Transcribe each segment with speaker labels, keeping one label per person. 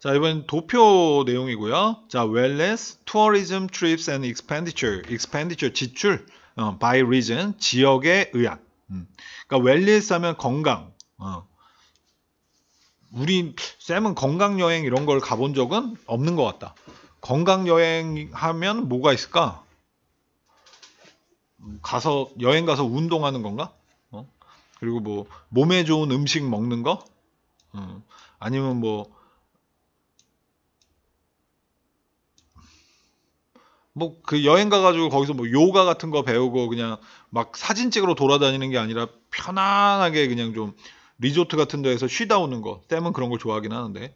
Speaker 1: 자, 이번엔 도표 내용이고요. 자, wellness, tourism trips and expenditure. expenditure 지출 어, by region 지역에 의한. 음. 그러니까 wellness 하면 건강. 어. 우리 쌤은 건강 여행 이런 걸 가본 적은 없는 것 같다. 건강 여행 하면 뭐가 있을까? 음, 가서 여행 가서 운동하는 건가? 어? 그리고 뭐 몸에 좋은 음식 먹는 거? 음. 아니면 뭐 뭐그 여행 가가지고 거기서 뭐 요가 같은 거 배우고 그냥 막 사진 찍으러 돌아다니는 게 아니라 편안하게 그냥 좀 리조트 같은 데에서 쉬다 오는 거. 쌤은 그런 걸 좋아하긴 하는데.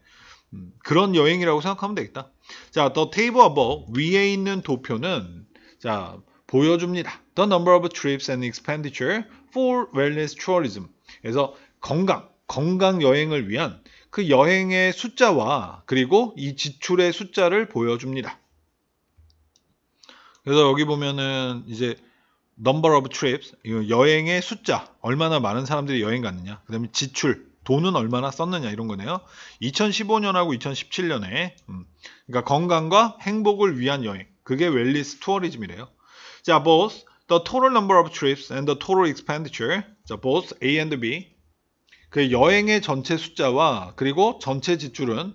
Speaker 1: 음, 그런 여행이라고 생각하면 되겠다. 자, 더 테이블 above 위에 있는 도표는 자 보여줍니다. The number of trips and expenditure for wellness tourism. 그래서 건강, 건강 여행을 위한 그 여행의 숫자와 그리고 이 지출의 숫자를 보여줍니다. 그래서 여기 보면은 이제 number of trips 여행의 숫자 얼마나 많은 사람들이 여행 갔느냐 그 다음에 지출 돈은 얼마나 썼느냐 이런 거네요 2015년하고 2017년에 음, 그러니까 건강과 행복을 위한 여행 그게 웰리스 투어리즘이래요 자 both the total number of trips and the total expenditure 자 both A and B 그 여행의 전체 숫자와 그리고 전체 지출은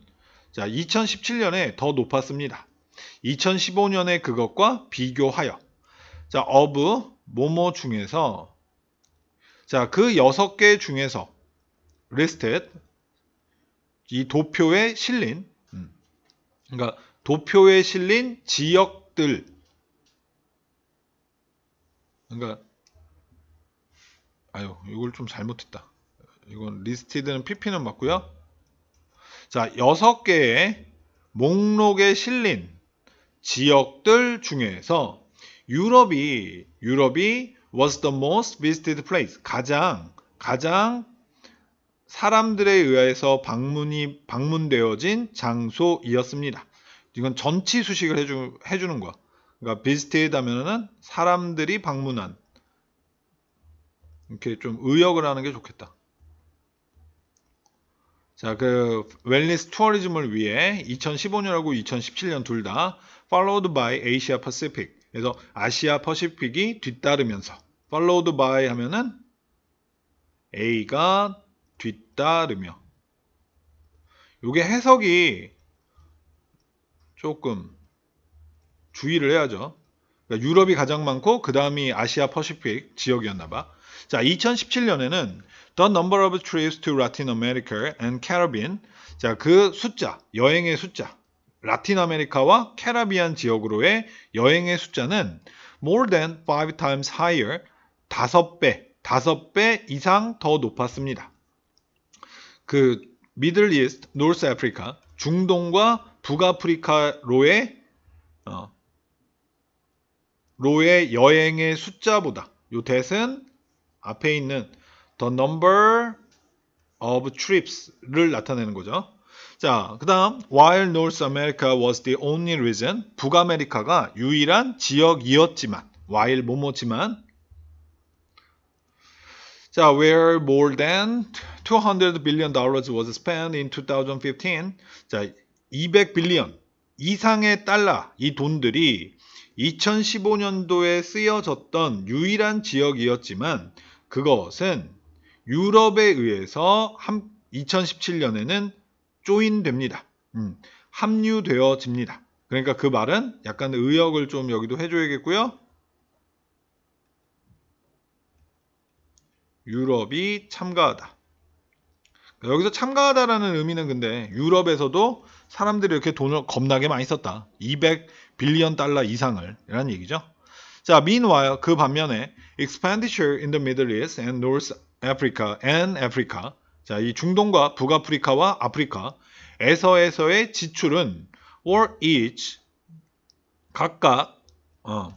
Speaker 1: 자 2017년에 더 높았습니다 2015년의 그것과 비교하여. 자, of 모뭐 중에서 자, 그 6개 중에서 listed 이 도표에 실린 음, 그러니까 도표에 실린 지역들 그러니까 아유, 이걸 좀 잘못했다. 이건 리스티드는 PP는 맞고요. 자, 6개의 목록에 실린 지역들 중에서 유럽이 유럽이 was the most visited place 가장 가장 사람들에 의해서 방문이 방문되어진 장소이었습니다. 이건 전치 수식을 해주, 해주는 거야. 그러니까 visited 하면은 사람들이 방문한 이렇게 좀 의역을 하는 게 좋겠다. 자, 그 웰니스 투어리즘을 위해 2015년하고 2017년 둘 다 followed by Asia Pacific. 그래서 아시아 퍼시픽이 뒤따르면서 followed by 하면은 A가 뒤따르며 요게 해석이 조금 주의를 해야죠. 그러니까 유럽이 가장 많고 그 다음이 아시아 퍼시픽 지역이었나 봐. 자, 2017년에는 The number of trips to Latin America and Caribbean 자, 그 숫자, 여행의 숫자 라틴 아메리카와 캐라비안 지역으로의 여행의 숫자는 more than 5 times higher 다섯 배, 다섯 배 이상 더 높았습니다. 그 미들 이스트, 노스 아프리카, 중동과 북아프리카로의 어, 로의 여행의 숫자보다 요 that은 앞에 있는 the number of trips를 나타내는 거죠. 자, 그 다음 while North America was the only region 북아메리카가 유일한 지역이었지만 while 뭐뭐지만 자, where more than 200 billion dollars was spent in 2015. 자, 200 빌리언 이상의 달러 이 돈들이 2015년도에 쓰여졌던 유일한 지역이었지만 그것은 유럽에 의해서 2017년에는 조인됩니다. 음, 합류되어집니다. 그러니까 그 말은 약간 의역을 좀 여기도 해줘야겠고요. 유럽이 참가하다. 그러니까 여기서 참가하다라는 의미는 근데 유럽에서도 사람들이 이렇게 돈을 겁나게 많이 썼다. 200 빌리언 달러 이상을 이라는 얘기죠. 자, meanwhile 그 반면에 expenditure in the Middle East and North Africa and Africa 자, 이 중동과 북아프리카와 아프리카에서에서의 지출은 or each 각각 어,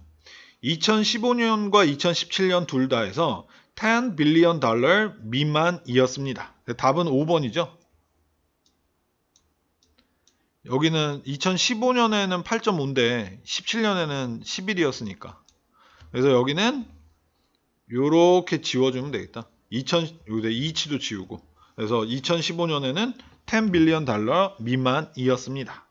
Speaker 1: 2015년과 2017년 둘 다에서 10 billion 빌리언 달러 미만이었습니다. 답은 5번이죠. 여기는 2015년에는 8.5인데 17년에는 11이었으니까 그래서 여기는 이렇게 지워주면 되겠다 2000여기 이치도 지우고 그래서 2015년에는 10 빌리언 달러 미만이었습니다